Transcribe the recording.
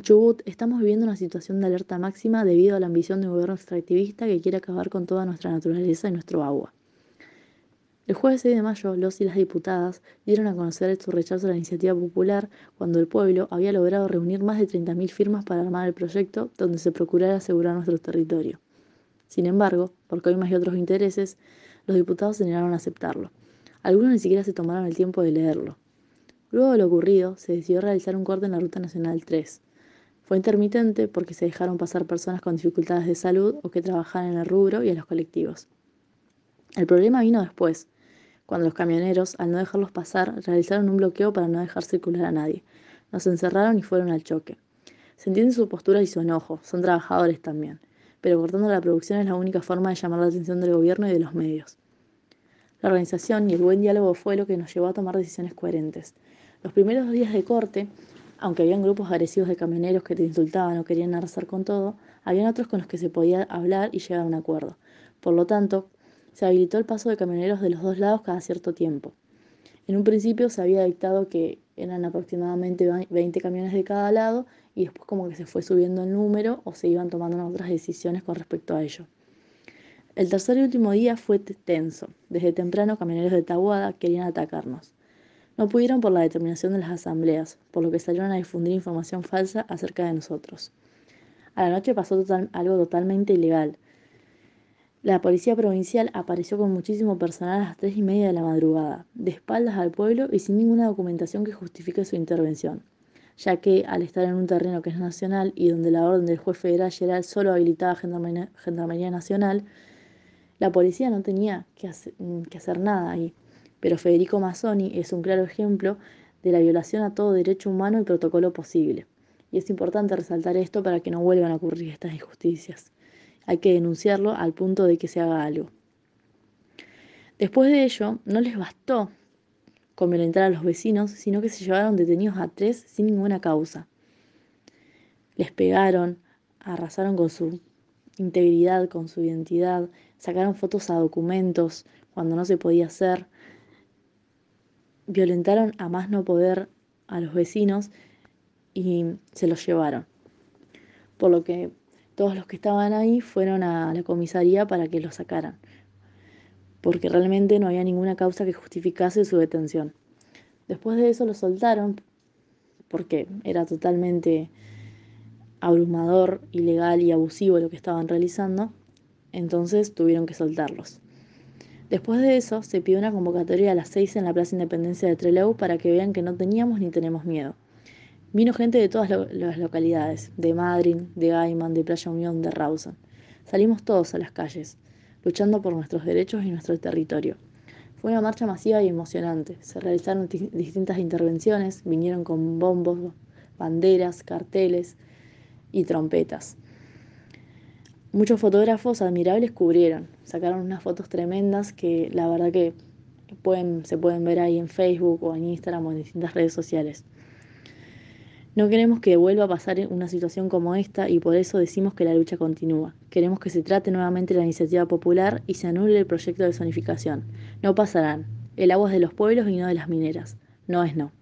En Chubut estamos viviendo una situación de alerta máxima debido a la ambición de un gobierno extractivista que quiere acabar con toda nuestra naturaleza y nuestro agua. El jueves 6 de mayo, los y las diputadas dieron a conocer su rechazo a la iniciativa popular cuando el pueblo había logrado reunir más de 30.000 firmas para armar el proyecto donde se procurara asegurar nuestro territorio. Sin embargo, por más y otros intereses, los diputados se negaron a aceptarlo. Algunos ni siquiera se tomaron el tiempo de leerlo. Luego de lo ocurrido, se decidió realizar un corte en la Ruta Nacional 3. Fue intermitente porque se dejaron pasar personas con dificultades de salud o que trabajaban en el rubro y en los colectivos. El problema vino después, cuando los camioneros, al no dejarlos pasar, realizaron un bloqueo para no dejar circular a nadie. Nos encerraron y fueron al choque. Se entiende su postura y su enojo, son trabajadores también, pero cortando la producción es la única forma de llamar la atención del gobierno y de los medios. La organización y el buen diálogo fue lo que nos llevó a tomar decisiones coherentes. Los primeros días de corte aunque habían grupos agresivos de camioneros que te insultaban o querían arrasar con todo, habían otros con los que se podía hablar y llegar a un acuerdo. Por lo tanto, se habilitó el paso de camioneros de los dos lados cada cierto tiempo. En un principio se había dictado que eran aproximadamente 20 camiones de cada lado y después como que se fue subiendo el número o se iban tomando otras decisiones con respecto a ello. El tercer y último día fue tenso. Desde temprano camioneros de Tahuada querían atacarnos. No pudieron por la determinación de las asambleas, por lo que salieron a difundir información falsa acerca de nosotros. A la noche pasó algo totalmente ilegal. La policía provincial apareció con muchísimo personal a las tres y media de la madrugada, de espaldas al pueblo y sin ninguna documentación que justifique su intervención, ya que al estar en un terreno que es nacional y donde la orden del juez federal General solo habilitaba Gendarmería, Gendarmería Nacional, la policía no tenía que hacer, nada ahí pero Federico Mazzoni es un claro ejemplo de la violación a todo derecho humano y protocolo posible. Y es importante resaltar esto para que no vuelvan a ocurrir estas injusticias. Hay que denunciarlo al punto de que se haga algo. Después de ello, no les bastó con violentar a los vecinos, sino que se llevaron detenidos a tres sin ninguna causa. Les pegaron, arrasaron con su integridad, con su identidad, sacaron fotos a documentos cuando no se podía hacer, violentaron a más no poder a los vecinos y se los llevaron. Por lo que todos los que estaban ahí fueron a la comisaría para que los sacaran, porque realmente no había ninguna causa que justificase su detención. Después de eso los soltaron porque era totalmente abrumador, ilegal y abusivo lo que estaban realizando, entonces tuvieron que soltarlos. Después de eso, se pidió una convocatoria a las 6 en la Plaza Independencia de Trelew para que vean que no teníamos ni tenemos miedo. Vino gente de todas las localidades, de Madryn, de Gaiman, de Playa Unión, de Rawson. Salimos todos a las calles, luchando por nuestros derechos y nuestro territorio. Fue una marcha masiva y emocionante. Se realizaron distintas intervenciones, vinieron con bombos, banderas, carteles y trompetas muchos fotógrafos admirables cubrieron, sacaron unas fotos tremendas que la verdad que pueden, se pueden ver ahí en Facebook o en Instagram o en distintas redes sociales. No queremos que vuelva a pasar una situación como esta y por eso decimos que la lucha continúa. Queremos que se trate nuevamente la iniciativa popular y se anule el proyecto de zonificación. No pasarán. El agua es de los pueblos y no de las mineras. No es no.